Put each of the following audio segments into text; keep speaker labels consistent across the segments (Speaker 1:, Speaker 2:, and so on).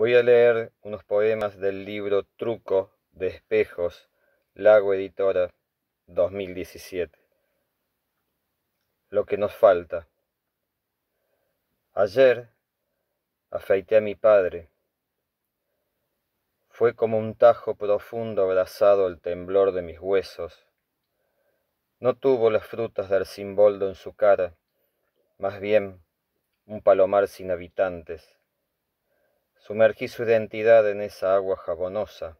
Speaker 1: Voy a leer unos poemas del libro Truco de Espejos, Lago Editora, 2017. Lo que nos falta. Ayer afeité a mi padre. Fue como un tajo profundo abrazado el temblor de mis huesos. No tuvo las frutas del simboldo en su cara, más bien un palomar sin habitantes Sumergí su identidad en esa agua jabonosa.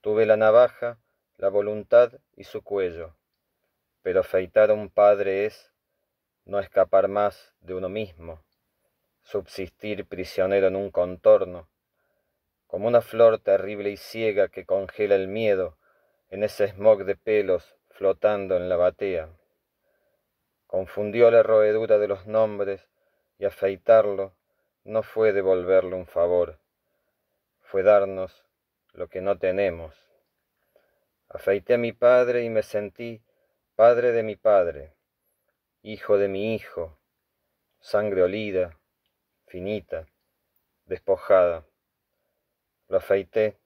Speaker 1: Tuve la navaja, la voluntad y su cuello. Pero afeitar a un padre es no escapar más de uno mismo, subsistir prisionero en un contorno, como una flor terrible y ciega que congela el miedo en ese smog de pelos flotando en la batea. Confundió la roedura de los nombres y afeitarlo no fue devolverle un favor, fue darnos lo que no tenemos. Afeité a mi padre y me sentí padre de mi padre, hijo de mi hijo, sangre olida, finita, despojada. Lo afeité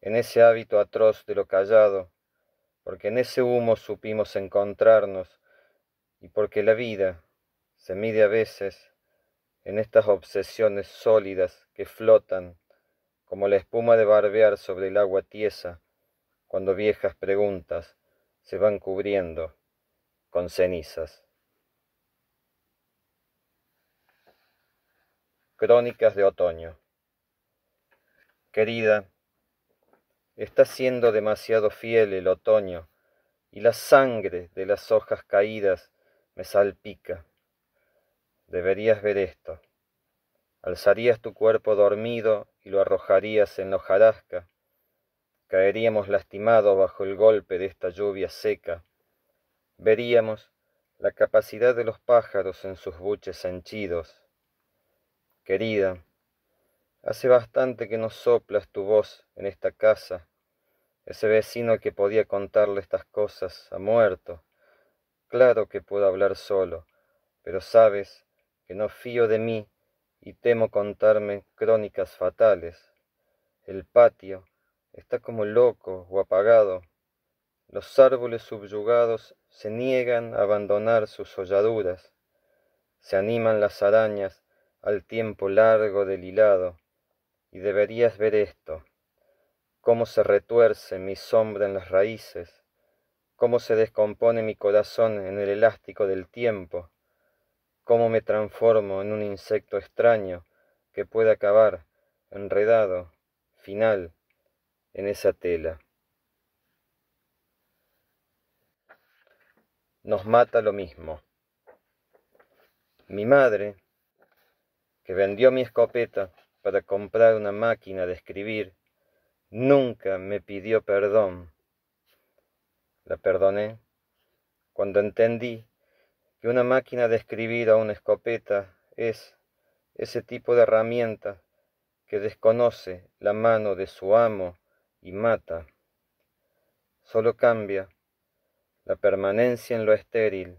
Speaker 1: en ese hábito atroz de lo callado, porque en ese humo supimos encontrarnos y porque la vida se mide a veces en estas obsesiones sólidas que flotan como la espuma de barbear sobre el agua tiesa, cuando viejas preguntas se van cubriendo con cenizas. Crónicas de otoño. Querida, está siendo demasiado fiel el otoño y la sangre de las hojas caídas me salpica deberías ver esto. Alzarías tu cuerpo dormido y lo arrojarías en la hojarasca. Caeríamos lastimados bajo el golpe de esta lluvia seca. Veríamos la capacidad de los pájaros en sus buches henchidos. Querida, hace bastante que no soplas tu voz en esta casa. Ese vecino que podía contarle estas cosas ha muerto. Claro que puedo hablar solo, pero sabes, que no fío de mí y temo contarme crónicas fatales. El patio está como loco o apagado. Los árboles subyugados se niegan a abandonar sus holladuras. Se animan las arañas al tiempo largo del hilado. Y deberías ver esto, cómo se retuerce mi sombra en las raíces, cómo se descompone mi corazón en el elástico del tiempo, cómo me transformo en un insecto extraño que puede acabar enredado, final, en esa tela. Nos mata lo mismo. Mi madre, que vendió mi escopeta para comprar una máquina de escribir, nunca me pidió perdón. La perdoné cuando entendí que una máquina de escribir a una escopeta es ese tipo de herramienta que desconoce la mano de su amo y mata. Solo cambia la permanencia en lo estéril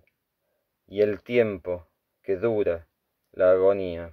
Speaker 1: y el tiempo que dura la agonía.